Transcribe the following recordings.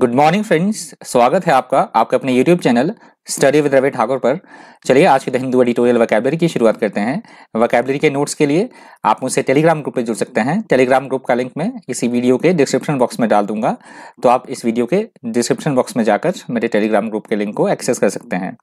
Good morning friends स्वागत है आपका आपके अपने YouTube channel study with Ravi Thakur पर चलिए आज के द हिंदू एडिटोरियल वकैबलरी की शुरुआत करते हैं वकैबलरी के नोट्स के लिए आप मुझसे टेलीग्राम ग्रुप में जुड़ सकते हैं टेलीग्राम ग्रुप का लिंक मैं इसी वीडियो के डिस्क्रिप्शन बॉक्स में डाल दूंगा तो आप इस वीडियो के डिस्क्रिप्शन बॉक्स में जाकर मेरे टेलीग्राम ग्रुप के लिंक को एक्सेस कर सकते हैं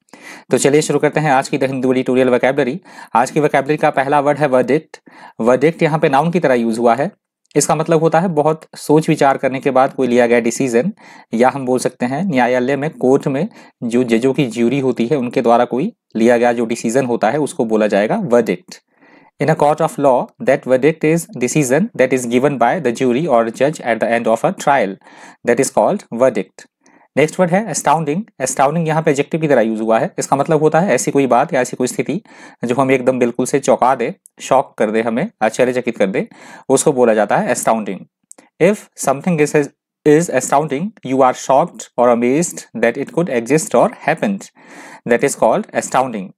तो चलिए शुरू करते हैं आज की द हिंदू एडिटोरियल वकैबलरी आज की वकैबलरी का पहला वर्ड है वर्डिक्ट वर्डिक्ट यहाँ पे नाउन की तरह यूज हुआ है इसका मतलब होता है बहुत सोच विचार करने के बाद कोई लिया गया डिसीजन या हम बोल सकते हैं न्यायालय में कोर्ट में जो जजों की ज्यूरी होती है उनके द्वारा कोई लिया गया जो डिसीजन होता है उसको बोला जाएगा verdict in a court of law that verdict is decision that is given by the jury or जज at the end of a trial that is called verdict next word है एस्टाउंडिंग एस्टाउंडिंग यहाँ पे adjective की तरह use हुआ है इसका मतलब होता है ऐसी कोई बात या ऐसी कोई स्थिति जो हमें एकदम बिल्कुल से चौंका दे शॉक कर दे हमें आश्चर्यचकित कर दे उसको बोला जाता है astounding if something is is astounding you are shocked or amazed that it could exist or happened that is called astounding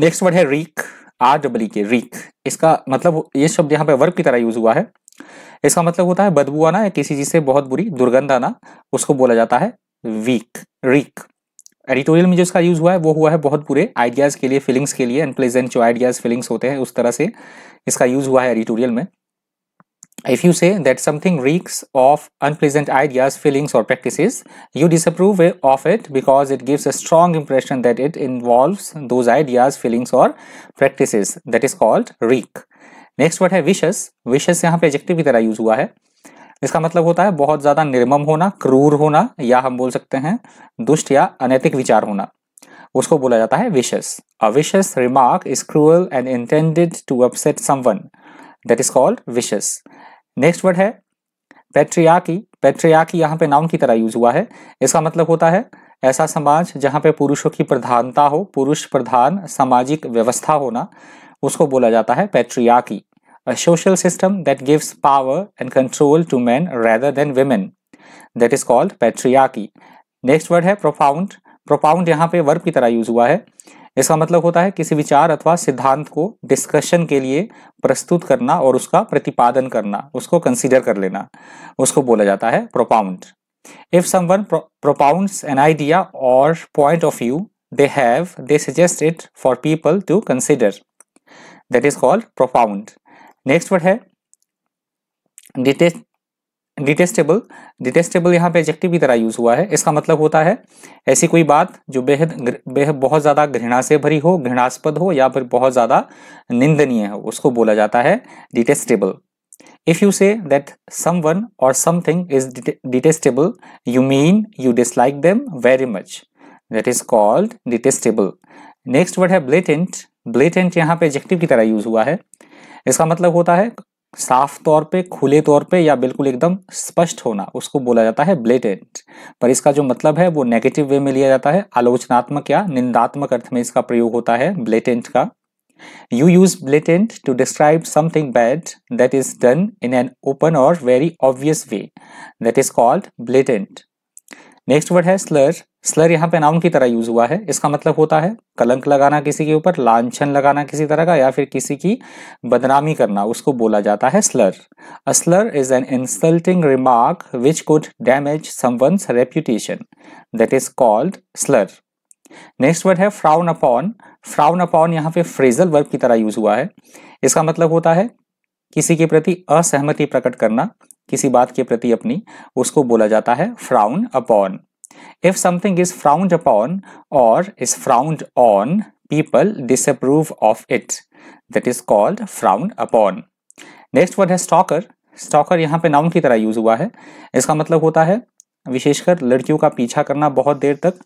next word है reek R W K reek इसका मतलब ये शब्द यहाँ पे वर्ग की तरह यूज हुआ है इसका मतलब होता है बदबू आना या किसी चीज से बहुत बुरी दुर्गंध आना उसको बोला जाता है वीक रीक एडिटोरियल में जो इसका यूज हुआ है वो हुआ है बहुत बुरे आइडियाज के लिए फीलिंग्स के लिए अनप्लेजेंट जो आइडियाज फीलिंग्स होते हैं उस तरह से इसका यूज हुआ है एडिटोरियल में If you say that something reeks of unpleasant ideas, feelings, or practices, you disapprove of it because it gives a strong impression that it involves those ideas, feelings, or practices. That is called reek. Next word है vicious vicious यहाँ पे adjective की तरह use हुआ है इसका मतलब होता है बहुत ज्यादा निर्मम होना क्रूर होना या हम बोल सकते हैं दुष्ट या अनैतिक विचार होना उसको बोला जाता है vicious a vicious remark is cruel and intended to upset someone that is called vicious next word है पैट्रियाकी पैट्रियाकी यहाँ पे नाउन की तरह यूज हुआ है इसका मतलब होता है ऐसा समाज जहाँ पे पुरुषों की प्रधानता हो पुरुष प्रधान सामाजिक व्यवस्था होना उसको बोला जाता है patriarchy a social system that gives power and control to man rather than women that is called patriarchy next word है प्रोफाउंड प्रोपाउंड यहाँ पे वर्ब की तरह यूज हुआ है इसका मतलब होता है किसी विचार अथवा सिद्धांत को डिस्कशन के लिए प्रस्तुत करना और उसका प्रतिपादन करना उसको कंसीडर कर लेना उसको बोला जाता है propound if someone propounds an idea or point of view they have they suggest it for people to consider that is called propound next word है डिटेस्टेबल डिटेस्टेबल यहाँ पे एजेक्टिव की तरह यूज हुआ है इसका मतलब होता है ऐसी कोई बात जो बेहद बेहद बहुत ज़्यादा घृणा से भरी हो घृणास्पद हो या फिर बहुत ज़्यादा निंदनीय हो उसको बोला जाता है detestable you say that someone or something is detestable you mean you dislike them very much that is called detestable next word है ब्लेटेंट ब्लेटेंट यहाँ पे एजेक्टिव की तरह यूज हुआ है इसका मतलब होता है साफ तौर पे खुले तौर पे या बिल्कुल एकदम स्पष्ट होना उसको बोला जाता है ब्लेटेंट पर इसका जो मतलब है वो नेगेटिव वे में लिया जाता है आलोचनात्मक या निंदात्मक अर्थ में इसका प्रयोग होता है ब्लेटेंट का you use blatant to describe something bad that is done in an open or very obvious way that is called blatant next word है स्लर स्लर यहाँ पे नाउन की तरह यूज हुआ है इसका मतलब होता है कलंक लगाना किसी के ऊपर लांछन लगाना किसी तरह का या फिर किसी की बदनामी करना उसको बोला जाता है slur a slur is an insulting remark which could damage someone's reputation that is called slur next word है फ्राउन अपॉन फ्राउन अपॉन यहाँ पे फ्रेजल वर्ब की तरह यूज हुआ है इसका मतलब होता है किसी के प्रति असहमति प्रकट करना किसी बात के प्रति अपनी उसको बोला जाता है frown upon if something is frowned upon or is frowned on people disapprove of it that is called frowned upon next word है स्टॉकर स्टॉकर यहाँ पे नाउन की तरह यूज हुआ है इसका मतलब होता है विशेषकर लड़कियों का पीछा करना बहुत देर तक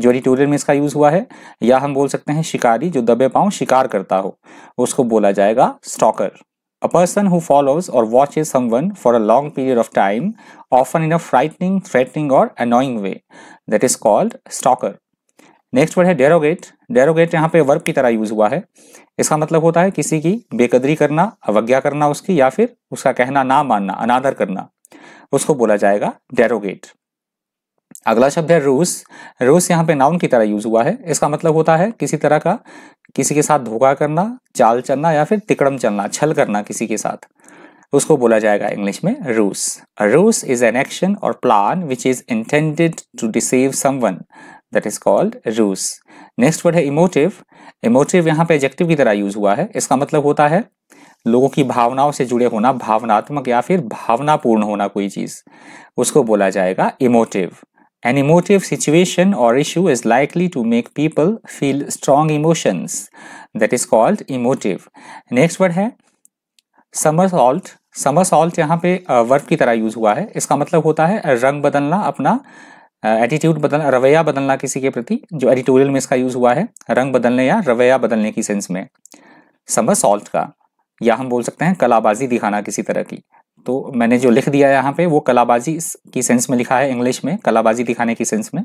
जो टूरियल में इसका यूज हुआ है या हम बोल सकते हैं शिकारी जो दबे पांव शिकार करता हो उसको बोला जाएगा stalker A person who follows or watches someone for a long period of time, often in a frightening, threatening or annoying way. That is called stalker. Next word है डेरोगेट डेरोगेट यहाँ पे वर्ब की तरह use हुआ है इसका मतलब होता है किसी की बेकदरी करना अवज्ञा करना उसकी या फिर उसका कहना ना मानना अनादर करना उसको बोला जाएगा डेरोगेट अगला शब्द है रूस रूस यहाँ पे नाउन की तरह यूज हुआ है इसका मतलब होता है किसी तरह का किसी के साथ धोखा करना चाल चलना या फिर तिकड़म चलना छल करना किसी के साथ उसको बोला जाएगा इंग्लिश में ruse ruse is an action or plan which is intended to deceive someone that is called ruse next word है इमोटिव इमोटिव यहाँ पे एजेक्टिव की तरह यूज हुआ है इसका मतलब होता है लोगों की भावनाओं से जुड़े होना भावनात्मक या फिर भावनापूर्ण होना कोई चीज उसको बोला जाएगा emotive An emotive situation or issue is likely to make people feel strong emotions. That is called emotive. Next word है समर सॉल्ट यहाँ पे वर्क uh, की तरह यूज हुआ है इसका मतलब होता है रंग बदलना अपना एटीट्यूड uh, बदल रवैया बदलना किसी के प्रति जो एडिटोरियल में इसका यूज हुआ है रंग बदलने या रवैया बदलने की सेंस में समर सॉल्ट का या हम बोल सकते हैं कलाबाजी दिखाना किसी तरह की तो मैंने जो लिख दिया यहाँ पे वो कलाबाजी की सेंस में लिखा है इंग्लिश में कलाबाजी दिखाने की सेंस में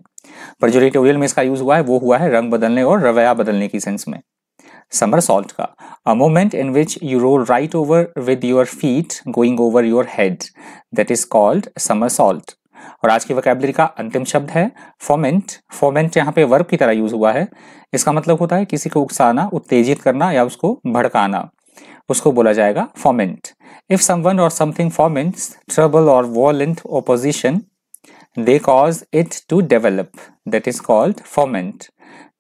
पर जो रिटोरियल में इसका यूज़ हुआ है वो हुआ है रंग बदलने और रवैया बदलने की सेंस में समर सॉल्ट का a moment in which you roll right over with your feet going over your head that is called somersault और आज की वकेबलरी का अंतिम शब्द है फोमेंट फोमेंट यहाँ पे वर्ब की तरह यूज हुआ है इसका मतलब होता है किसी को उकसाना उत्तेजित करना या उसको भड़काना उसको बोला जाएगा foment if someone or something foments trouble or violent opposition they cause it to develop that is called foment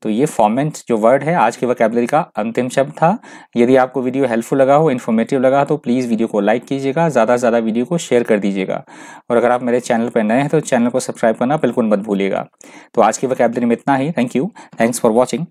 तो ये फॉर्मेंट जो वर्ड है आज के वैकेबलरी का अंतिम शब्द था यदि आपको वीडियो हेल्पफुल लगा हो इन्फॉर्मेटिव लगा तो प्लीज़ वीडियो को लाइक कीजिएगा ज़्यादा से ज़्यादा वीडियो को शेयर कर दीजिएगा और अगर आप मेरे चैनल पर नए हैं तो चैनल को सब्सक्राइब करना बिल्कुल मत भूलिएगा तो आज की वकेबलरी में इतना ही thank you thanks for watching